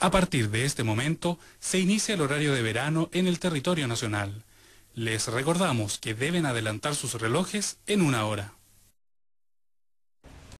A partir de este momento, se inicia el horario de verano en el territorio nacional. Les recordamos que deben adelantar sus relojes en una hora.